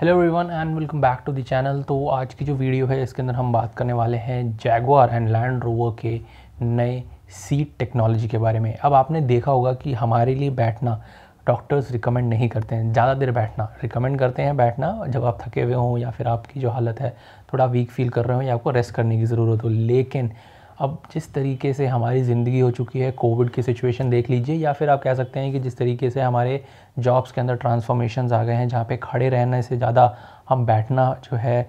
hello everyone and welcome back to the channel तो आज की जो वीडियो है इसके अंदर हम बात करने वाले हैं जैगवार एंड लैंड रोवर के नए सीट टेक्नोलॉजी के बारे में अब आपने देखा होगा कि हमारे लिए बैठना डॉक्टर्स रिकमेंड नहीं करते हैं ज़्यादा देर बैठना रिकमेंड करते हैं बैठना जब आप थके हुए हों या फिर आपकी जो हालत है थोड़ा वीक फील कर रहे हो या आपको रेस्ट करने की ज़रूरत हो लेकिन अब जिस तरीके से हमारी ज़िंदगी हो चुकी है कोविड की सिचुएशन देख लीजिए या फिर आप कह सकते हैं कि जिस तरीके से हमारे जॉब्स के अंदर ट्रांसफॉर्मेशन आ गए हैं जहाँ पे खड़े रहने से ज़्यादा हम बैठना जो है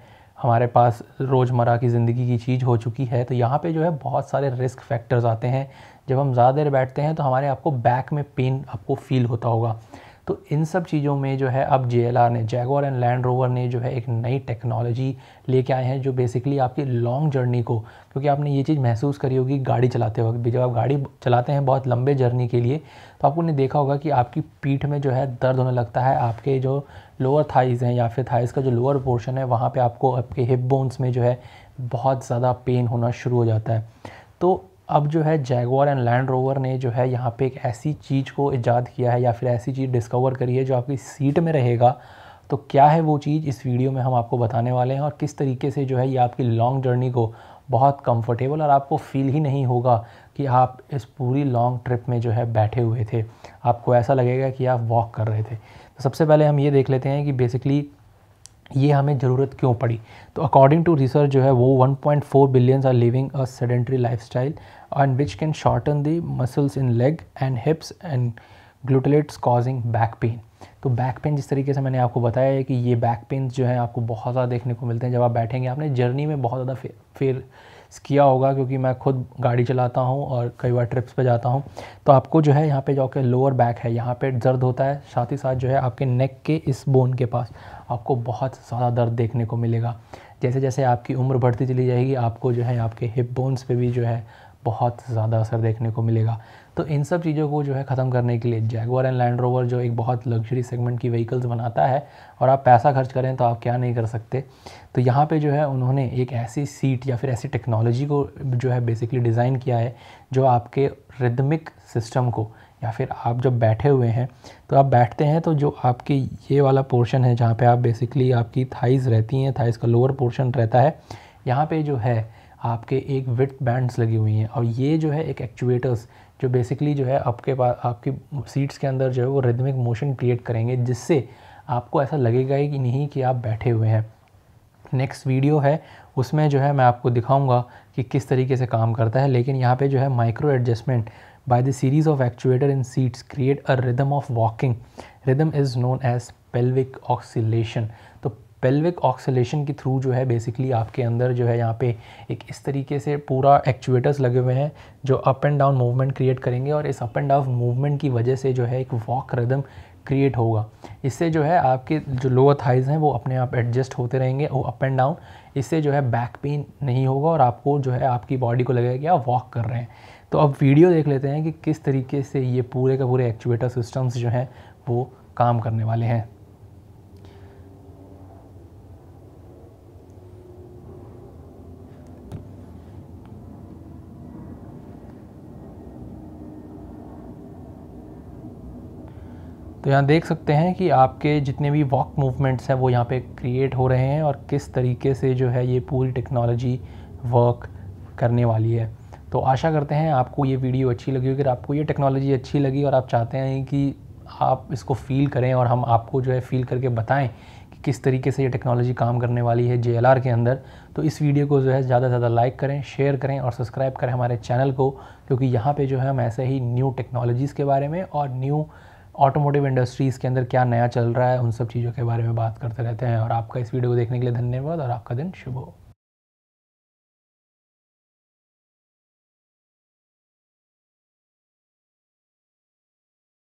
हमारे पास रोज़मर्रा की ज़िंदगी की चीज़ हो चुकी है तो यहाँ पे जो है बहुत सारे रिस्क फैक्टर्स आते हैं जब हम ज़्यादा देर बैठते हैं तो हमारे आपको बैक में पेन आपको फील होता होगा तो इन सब चीज़ों में जो है अब जे ने जैगोर एंड लैंड रोवर ने जो है एक नई टेक्नोलॉजी लेके आए हैं जो बेसिकली आपकी लॉन्ग जर्नी को क्योंकि आपने ये चीज़ महसूस करी होगी गाड़ी चलाते वक्त भी जब आप गाड़ी चलाते हैं बहुत लंबे जर्नी के लिए तो ने देखा होगा कि आपकी पीठ में जो है दर्द होने लगता है आपके जो लोअर थाइज़ हैं या फिर थाइज़ का जो लोअर पोर्शन है वहाँ पर आपको आपके हिप बोन्स में जो है बहुत ज़्यादा पेन होना शुरू हो जाता है तो अब जो है जैगवार एंड लैंड रोवर ने जो है यहाँ पे एक ऐसी चीज़ को ईजाद किया है या फिर ऐसी चीज़ डिस्कवर करी है जो आपकी सीट में रहेगा तो क्या है वो चीज़ इस वीडियो में हम आपको बताने वाले हैं और किस तरीके से जो है ये आपकी लॉन्ग जर्नी को बहुत कंफर्टेबल और आपको फील ही नहीं होगा कि आप इस पूरी लॉन्ग ट्रिप में जो है बैठे हुए थे आपको ऐसा लगेगा कि आप वॉक कर रहे थे तो सबसे पहले हम ये देख लेते हैं कि बेसिकली ये हमें ज़रूरत क्यों पड़ी तो अकॉर्डिंग टू रिसर्च जो है वो 1.4 billions are living a sedentary lifestyle and which can shorten the muscles in leg and hips and gluteals causing back pain तो बैक पेन जिस तरीके से मैंने आपको बताया है कि ये बैक पेन जो है आपको बहुत ज़्यादा देखने को मिलते हैं जब आप बैठेंगे आपने जर्नी में बहुत ज़्यादा फिर किया होगा क्योंकि मैं खुद गाड़ी चलाता हूँ और कई बार ट्रिप्स पे जाता हूँ तो आपको जो है यहाँ पे जो के लोअर बैक है यहाँ पे दर्द होता है साथ ही साथ जो है आपके नेक के इस बोन के पास आपको बहुत ज़्यादा दर्द देखने को मिलेगा जैसे जैसे आपकी उम्र बढ़ती चली जाएगी आपको जो है आपके हिप बोन्स पे भी जो है बहुत ज़्यादा असर देखने को मिलेगा तो इन सब चीज़ों को जो है ख़त्म करने के लिए जैगवर एंड लैंड रोवर जो एक बहुत लग्जरी सेगमेंट की व्हीकल्स बनाता है और आप पैसा खर्च करें तो आप क्या नहीं कर सकते तो यहाँ पे जो है उन्होंने एक ऐसी सीट या फिर ऐसी टेक्नोलॉजी को जो है बेसिकली डिज़ाइन किया है जो आपके रिदमिक सिस्टम को या फिर आप जब बैठे हुए हैं तो आप बैठते हैं तो जो आपके ये वाला पोर्शन है जहाँ पे आप बेसिकली आपकी थाइज़ रहती हैं थाइज़ का लोअर पोर्शन रहता है यहाँ पे जो है आपके एक विथ बैंड्स लगी हुई हैं और ये जो है एक एक्चुएटर्स जो बेसिकली जो है आपके पास आपकी सीट्स के अंदर जो है वो रिदमिक मोशन क्रिएट करेंगे जिससे आपको ऐसा लगेगा ही कि नहीं कि आप बैठे हुए हैं नेक्स्ट वीडियो है उसमें जो है मैं आपको दिखाऊंगा कि किस तरीके से काम करता है लेकिन यहाँ पे जो है micro adjustment by the series of actuator in seats create a rhythm of walking rhythm is known as pelvic oscillation pelvic oscillation के थ्रू जो है बेसिकली आपके अंदर जो है यहाँ पे एक इस तरीके से पूरा एक्चुएटर्स लगे हुए हैं जो up and down movement create करेंगे और इस अप एंड डाउन मूवमेंट की वजह से जो है एक वॉक रदम क्रिएट होगा इससे जो है आपके जो लोअर थाइज हैं वो अपने आप एडजस्ट होते रहेंगे वो अप एंड डाउन इससे जो है बैक पेन नहीं होगा और आपको जो है आपकी बॉडी को लगेगा कि आप वॉक कर रहे हैं तो अब वीडियो देख लेते हैं कि किस तरीके से ये पूरे का पूरे एक्चुएटर सिस्टम्स जो हैं वो काम करने वाले हैं तो यहाँ देख सकते हैं कि आपके जितने भी वॉक मूवमेंट्स हैं वो यहाँ पे क्रिएट हो रहे हैं और किस तरीके से जो है ये पूरी टेक्नोलॉजी वर्क करने वाली है तो आशा करते हैं आपको ये वीडियो अच्छी लगी अगर आपको ये टेक्नोलॉजी अच्छी लगी और आप चाहते हैं कि आप इसको फील करें और हम आपको जो है फील करके बताएं कि किस तरीके से ये टेक्नोलॉजी काम करने वाली है जे के अंदर तो इस वीडियो को जो है ज़्यादा से ज़्यादा लाइक करें शेयर करें और सब्सक्राइब करें हमारे चैनल को क्योंकि यहाँ पर जो है हम ऐसे ही न्यू टेक्नोलॉजीज़ के बारे में और न्यू ऑटोमोटिव इंडस्ट्रीज़ के अंदर क्या नया चल रहा है उन सब चीज़ों के बारे में बात करते रहते हैं और आपका इस वीडियो को देखने के लिए धन्यवाद और आपका दिन शुभ हो